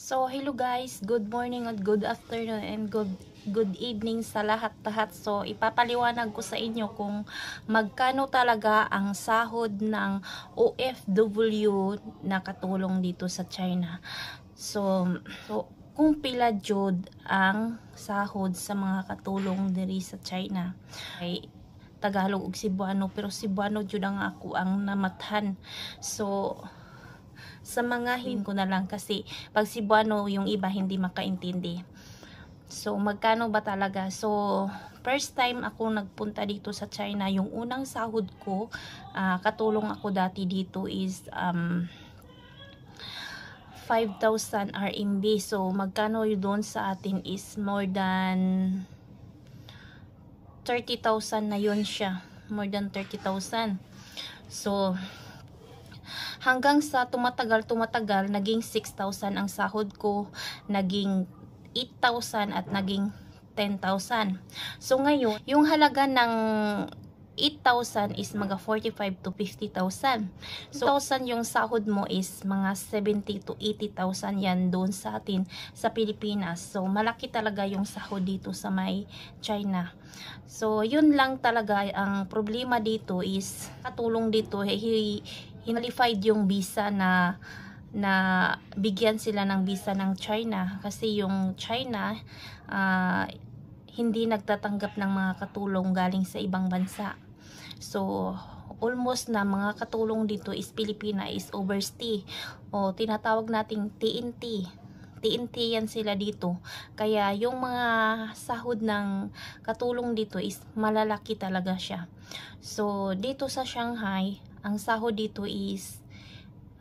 So, hello guys. Good morning and good afternoon and good good evening sa lahat-lahat. So, ipapaliwanag ko sa inyo kung magkano talaga ang sahod ng OFW na katulong dito sa China. So, so kung pila jud ang sahod sa mga katulong diri sa China. Okay. Tagalog ug Cebuano pero Cebuano jud ang ako ang namathan. So, sa mga ko mm. na lang kasi pag Cebuano yung iba hindi makaintindi. So, magkano ba talaga? So, first time ako nagpunta dito sa China, yung unang sahod ko, uh, katulong ako dati dito is um, 5,000 RMB. So, magkano yun doon sa atin is more than 30,000 na yun siya. More than 30,000. So, Hanggang sa tumatagal-tumatagal, naging 6,000 ang sahod ko, naging 8,000 at naging 10,000. So ngayon, yung halaga ng 8,000 is mga 45 to 50,000. So 1,000 yung sahod mo is mga 70 to 80,000 yan doon sa atin sa Pilipinas. So malaki talaga yung sahod dito sa may China. So yun lang talaga ang problema dito is katulong dito eh, hinalified yung visa na na bigyan sila ng visa ng China kasi yung China uh, hindi nagtatanggap ng mga katulong galing sa ibang bansa. So almost na mga katulong dito is Pilipina is overstay o tinatawag nating TNT. TNT yan sila dito. Kaya yung mga sahod ng katulong dito is malalaki talaga siya. So dito sa Shanghai, ang sahod dito is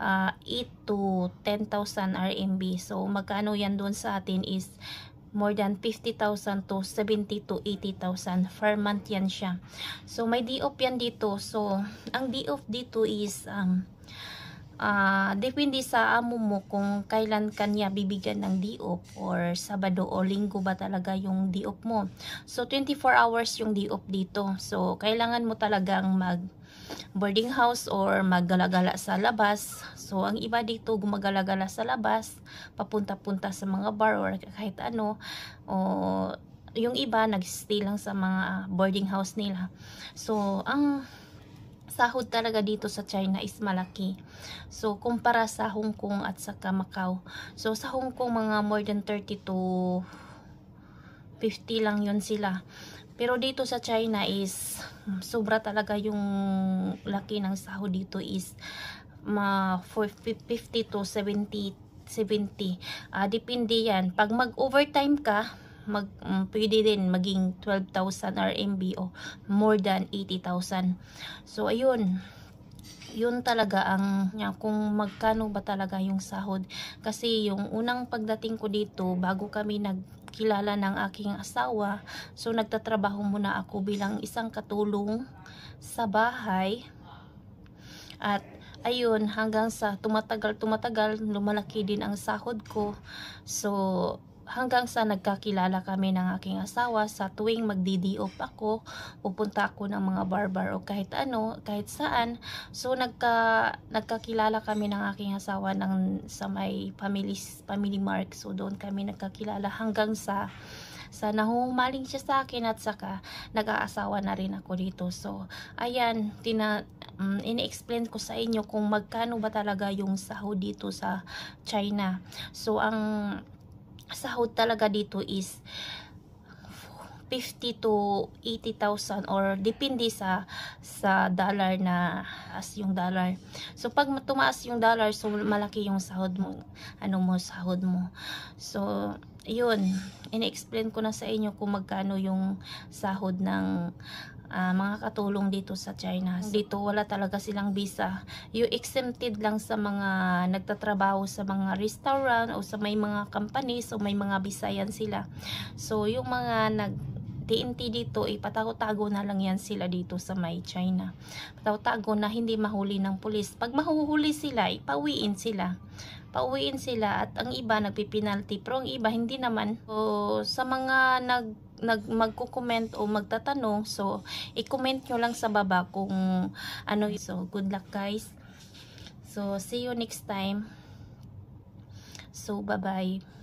uh, ah, 8 to 10,000 RMB. So, magkano yan doon sa atin is more than 50,000 to 70 to 80,000 per month yan siya. So, may D-off yan dito. So, ang D-off dito is um, uh, depende sa amo mo kung kailan kanya bibigyan ng diop or Sabado o Linggo ba talaga yung diop mo. So 24 hours yung diop dito. So kailangan mo talagang mag boarding house or maggalagala sa labas. So ang iba dito gumagalagala sa labas, papunta-punta sa mga bar or kahit ano o yung iba nagstay lang sa mga boarding house nila. So ang sahod talaga dito sa China is malaki. So, kumpara sa Hong Kong at sa Macau. So, sa Hong Kong, mga more than 30 to 50 lang yon sila. Pero dito sa China is mm, sobra talaga yung laki ng sahod dito is ma 50 to 70 70. Uh, depende yan. Pag mag-overtime ka, mag, um, pwede din maging 12,000 RMB o more than 80,000. So, ayun yun talaga ang niya kung magkano ba talaga yung sahod kasi yung unang pagdating ko dito bago kami nagkilala ng aking asawa so nagtatrabaho muna ako bilang isang katulong sa bahay at ayun hanggang sa tumatagal tumatagal lumalaki din ang sahod ko so hanggang sa nagkakilala kami ng aking asawa sa tuwing magdidiop ako, pupunta ako ng mga barbar o kahit ano, kahit saan. So nagka, nagkakilala kami ng aking asawa ng, sa may family, family mark. So doon kami nagkakilala hanggang sa sa nahumaling siya sa akin at saka nag-aasawa na rin ako dito. So, ayan, tina, um, ini-explain ko sa inyo kung magkano ba talaga yung sahod dito sa China. So, ang sahod talaga dito is 50 to 80,000 or depende sa sa dollar na as yung dollar. So pag tumaas yung dollar, so malaki yung sahod mo, ano mo sahod mo. So yun, inexplain ko na sa inyo kung magkano yung sahod ng uh, mga katulong dito sa China. Dito wala talaga silang visa. You exempted lang sa mga nagtatrabaho sa mga restaurant o sa may mga companies o may mga bisayan sila. So yung mga nag TNT dito, ipatago-tago eh, na lang yan sila dito sa may China. Patago-tago na hindi mahuli ng pulis. Pag mahuhuli sila, ipawiin eh, sila. Pauwiin sila at ang iba nagpipinalty pero ang iba hindi naman. So, sa mga nag nag magko-comment o magtatanong so i-comment nyo lang sa baba kung ano so good luck guys so see you next time so bye bye